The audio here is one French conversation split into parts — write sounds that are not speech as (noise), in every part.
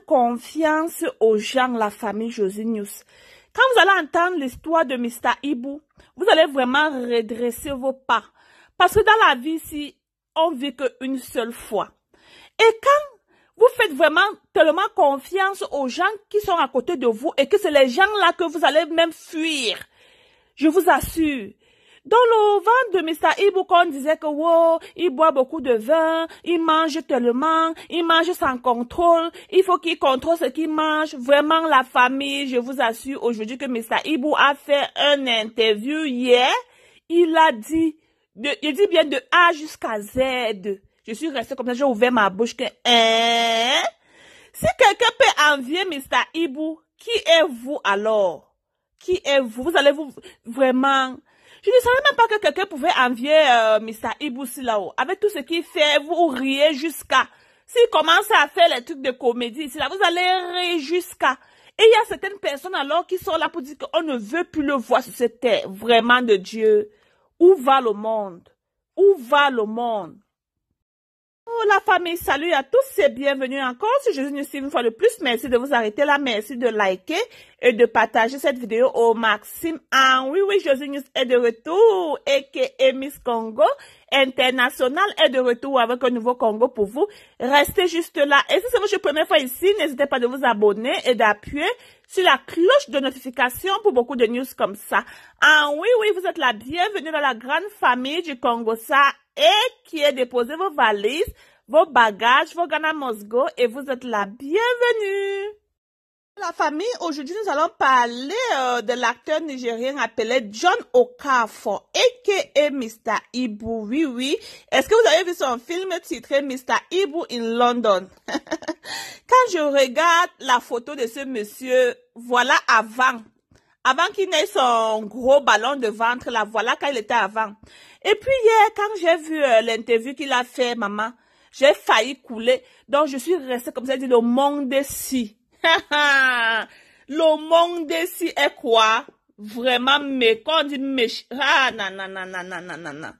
confiance aux gens, la famille News. Quand vous allez entendre l'histoire de Mr. Ibu, vous allez vraiment redresser vos pas. Parce que dans la vie, si on vit qu'une seule fois. Et quand vous faites vraiment tellement confiance aux gens qui sont à côté de vous et que c'est les gens-là que vous allez même fuir, je vous assure, dans le ventre de Mr. on disait que wow, il boit beaucoup de vin, il mange tellement, il mange sans contrôle, il faut qu'il contrôle ce qu'il mange. Vraiment la famille, je vous assure aujourd'hui que Mr. Ibu a fait un interview hier. Il a dit, il dit bien de A jusqu'à Z. Je suis restée comme ça, j'ai ouvert ma bouche que, hein? Si quelqu'un peut envier Mr. Ibu, qui êtes vous alors? Qui est vous? Vous allez vous vraiment je ne savais même pas que quelqu'un pouvait envier euh, Mr. Ibusi Avec tout ce qu'il fait, vous riez jusqu'à. S'il commence à faire les trucs de comédie ici, là, vous allez rire jusqu'à. Et il y a certaines personnes alors qui sont là pour dire qu'on ne veut plus le voir sur cette terre. Vraiment de Dieu. Où va le monde? Où va le monde? la famille, salut à tous et bienvenue encore sur Jésus News une fois de plus. Merci de vous arrêter là, merci de liker et de partager cette vidéo au maximum. Ah oui, oui, Jésus News est de retour et que Miss Congo International est de retour avec un nouveau Congo pour vous. Restez juste là. Et si c'est votre première fois ici, n'hésitez pas de vous abonner et d'appuyer sur la cloche de notification pour beaucoup de news comme ça. Ah oui, oui, vous êtes la bienvenue dans la grande famille du Congo. Ça et qui est déposé vos valises, vos bagages, vos Mosgo et vous êtes la bienvenue. La famille, aujourd'hui nous allons parler euh, de l'acteur nigérien appelé John Okafor, a.k.a. Mr. Ibu. Oui, oui. Est-ce que vous avez vu son film titré Mr. Ibu in London? (laughs) Quand je regarde la photo de ce monsieur, voilà avant avant qu'il n'ait son gros ballon de ventre, la voilà quand il était avant. Et puis hier, quand j'ai vu euh, l'interview qu'il a fait, maman, j'ai failli couler. Donc je suis restée comme ça, dit le monde si. (laughs) le monde si est quoi? Vraiment, mais quand on dit, mais, ah, na na na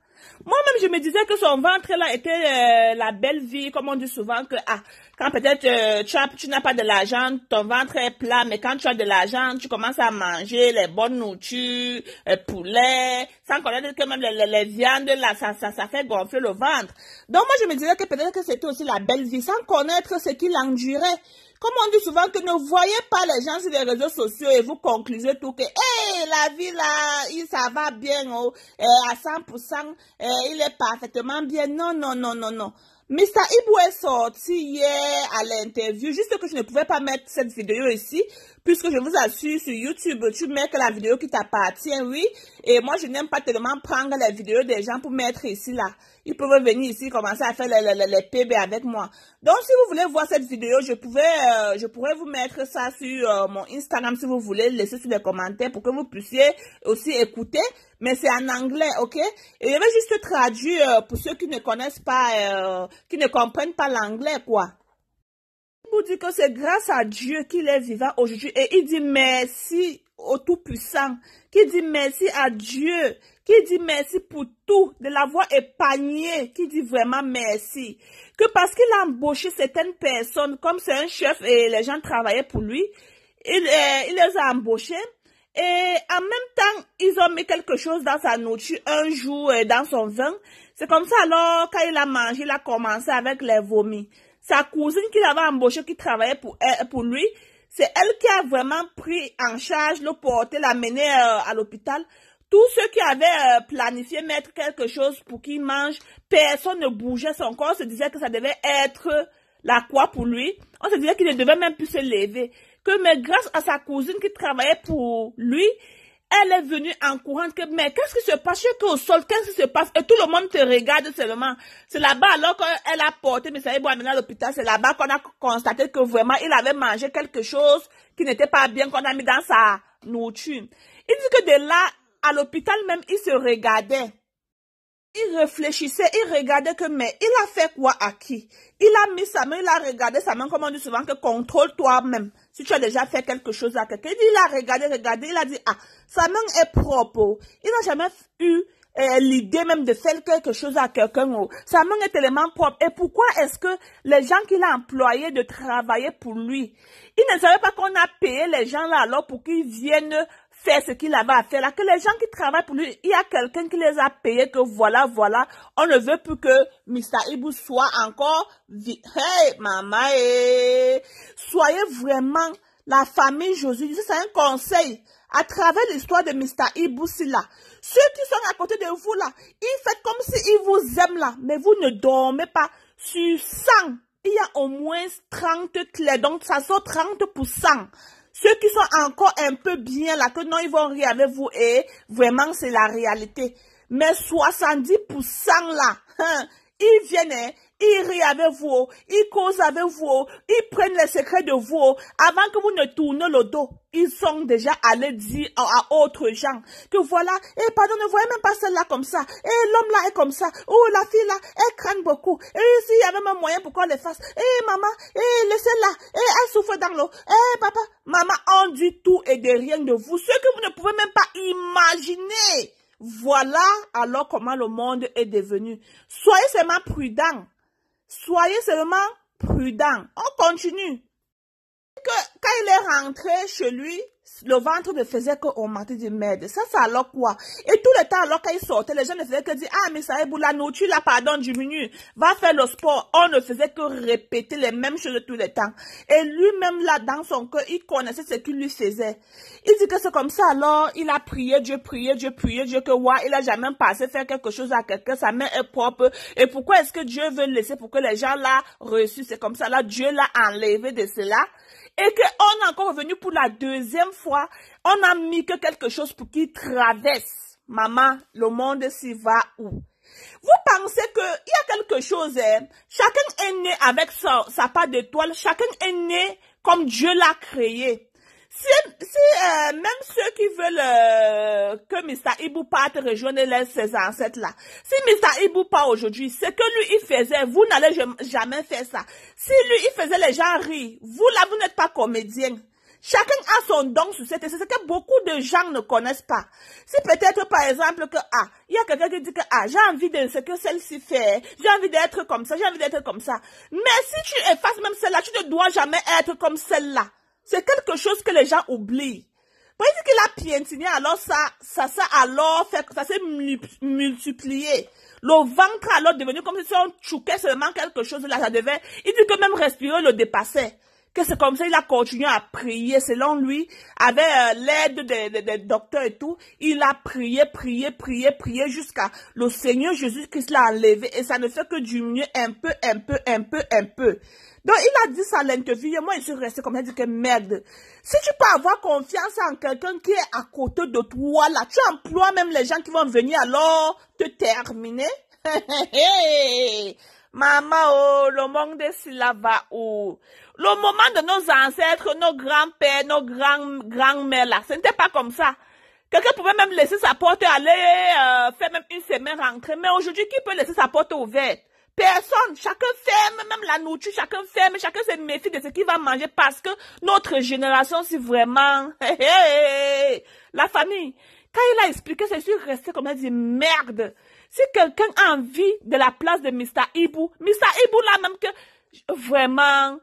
moi-même, je me disais que son ventre là était euh, la belle vie, comme on dit souvent que ah, quand peut-être euh, tu, n'as pas de l'argent, ton ventre est plat, mais quand tu as de l'argent, tu commences à manger les bonnes nourritures, le euh, poulet, sans connaître que même les, viandes là, ça, ça, fait gonfler le ventre. Donc moi, je me disais que peut-être que c'était aussi la belle vie, sans connaître ce qu'il endurait. Comme on dit souvent que ne voyez pas les gens sur les réseaux sociaux et vous conclusez tout que, eh, la vie là, il, ça va bien, oh, eh, à 100%, eh, il est parfaitement bien. Non, non, non, non, non. Mr. ça est sorti hier à l'interview, juste que je ne pouvais pas mettre cette vidéo ici puisque je vous assure, sur YouTube, tu mets que la vidéo qui t'appartient, oui. Et moi, je n'aime pas tellement prendre les vidéos des gens pour mettre ici, là. Ils peuvent venir ici commencer à faire les, PB avec moi. Donc, si vous voulez voir cette vidéo, je pouvais, euh, je pourrais vous mettre ça sur euh, mon Instagram si vous voulez, laisser sur les commentaires pour que vous puissiez aussi écouter. Mais c'est en anglais, ok? Et je vais juste traduire euh, pour ceux qui ne connaissent pas, qui ne comprennent pas l'anglais, quoi vous dit que c'est grâce à Dieu qu'il est vivant aujourd'hui et il dit merci au Tout-Puissant, qui dit merci à Dieu, qui dit merci pour tout, de l'avoir épargné, qui dit vraiment merci. Que parce qu'il a embauché certaines personnes, comme c'est un chef et les gens travaillaient pour lui, il, euh, les a embauchés. Et en même temps, ils ont mis quelque chose dans sa nourriture, un jour euh, dans son vin. C'est comme ça, alors, quand il a mangé, il a commencé avec les vomis sa cousine qui l'avait embauchée qui travaillait pour, pour lui, c'est elle qui a vraiment pris en charge le porter, l'amener euh, à l'hôpital. Tous ceux qui avaient euh, planifié mettre quelque chose pour qu'il mange, personne ne bougeait son corps, on se disait que ça devait être la croix pour lui. On se disait qu'il ne devait même plus se lever. Que mais grâce à sa cousine qui travaillait pour lui, elle est venue en courant que, mais qu'est-ce qui se passe? Je au sol, qu'est-ce qui se passe? Et tout le monde te regarde seulement. C'est là-bas, alors qu'elle a porté, mais ça est amené à l'hôpital, c'est là-bas qu'on a constaté que vraiment, il avait mangé quelque chose qui n'était pas bien, qu'on a mis dans sa nourriture. Il dit que de là, à l'hôpital même, il se regardait il réfléchissait, il regardait que, mais il a fait quoi à qui Il a mis sa main, il a regardé sa main, comme on dit souvent, que contrôle-toi même. Si tu as déjà fait quelque chose à quelqu'un, il a regardé, regardé, il a dit, ah, sa main est propre. Il n'a jamais eu euh, l'idée même de faire quelque chose à quelqu'un. Oh. Sa main est tellement propre. Et pourquoi est-ce que les gens qu'il a employés de travailler pour lui, il ne savait pas qu'on a payé les gens là alors pour qu'ils viennent Faire ce qu'il avait à faire là, que les gens qui travaillent pour lui, il y a quelqu'un qui les a payés, que voilà, voilà, on ne veut plus que Mr. Ibu soit encore, hey, maman, eh. soyez vraiment la famille Josué. C'est un conseil à travers l'histoire de Mr. Ibusila. Ceux qui sont à côté de vous là, ils font comme s'ils vous aiment là, mais vous ne dormez pas sur 100. Il y a au moins 30 clés, donc ça sort 30%. Ceux qui sont encore un peu bien là, que non, ils vont rire avec vous et vraiment, c'est la réalité. Mais 70% là, hein, ils viennent hein, ils rient avec vous, oh. ils causent avec vous, oh. ils prennent les secrets de vous. Oh. Avant que vous ne tournez le dos, ils sont déjà allés dire à, autres gens que voilà, et eh, pardon, ne voyez même pas celle-là comme ça, et eh, l'homme-là est comme ça, ou la fille-là, elle craint beaucoup, et eh, s'il y avait un moyen pour qu'on les fasse, eh, maman, eh laissez-la, et elle souffre dans l'eau, Eh papa, maman, on dit tout et de rien de vous, ce que vous ne pouvez même pas imaginer. Voilà alors comment le monde est devenu. Soyez seulement prudents. Soyez seulement prudents. On continue il est rentré chez lui, le ventre ne faisait mentait du merde. Ça, ça alors quoi? Et tout le temps, alors qu'il sortait, les gens ne faisaient que dire, ah, mais ça est pour la nourriture, la pardon, diminue. Va faire le sport. On ne faisait que répéter les mêmes choses tout le temps. Et lui-même, là, dans son cœur, il connaissait ce qu'il lui faisait. Il dit que c'est comme ça, alors, il a prié Dieu, prié Dieu, prié Dieu, que, ouais, il a jamais passé faire quelque chose à quelqu'un, sa main est propre. Et pourquoi est-ce que Dieu veut laisser pour que les gens l'a reçu? C'est comme ça, là, Dieu l'a enlevé de cela. Et que on est encore revenu pour la deuxième fois. On a mis que quelque chose pour qu'il traverse. Maman, le monde s'y va où Vous pensez qu'il y a quelque chose, hein? chacun est né avec sa, sa part d'étoile, chacun est né comme Dieu l'a créé qui veulent euh, que Mr. Ibu parte rejoindre ses ancêtres-là. Si Mr. Ibu part aujourd'hui, ce que lui, il faisait, vous n'allez jamais faire ça. Si lui, il faisait les gens rire, vous, là, vous n'êtes pas comédien. Chacun a son don sur cette, c'est ce que beaucoup de gens ne connaissent pas. Si peut-être, par exemple, que, ah, il y a quelqu'un qui dit que, ah, j'ai envie de ce que celle-ci fait, j'ai envie d'être comme ça, j'ai envie d'être comme ça. Mais si tu effaces même celle-là, tu ne dois jamais être comme celle-là. C'est quelque chose que les gens oublient dit qu'il a piétiné, alors ça, ça, ça, alors, fait, ça s'est multiplié. Le ventre alors devenu comme si on chouquait seulement quelque chose là, ça devait, il dit que même respirer le dépassait que c'est comme ça, il a continué à prier selon lui, avec euh, l'aide des, des, docteurs et tout. Il a prié, prié, prié, prié jusqu'à le Seigneur Jésus-Christ l'a enlevé et ça ne fait que diminuer un peu, un peu, un peu, un peu. Donc il a dit ça à l'interview et moi je suis resté comme ça, dit que merde. Si tu peux avoir confiance en quelqu'un qui est à côté de toi là, tu emploies même les gens qui vont venir alors te terminer. (laughs) Maman, oh, le monde de cela va oh. Le moment de nos ancêtres, nos grands-pères, nos grands, grands-mères, là, ce n'était pas comme ça. Quelqu'un pouvait même laisser sa porte aller, euh, faire même une semaine rentrer. Mais aujourd'hui, qui peut laisser sa porte ouverte? Personne. Chacun ferme, même la nourriture, chacun ferme, chacun se méfie de ce qu'il va manger parce que notre génération, c'est vraiment, (laughs) la famille. Quand il a expliqué, c'est sûr, rester comme elle dit, merde. Si quelqu'un a envie de la place de Mr. Ibu, Mr. Ibu là même que vraiment,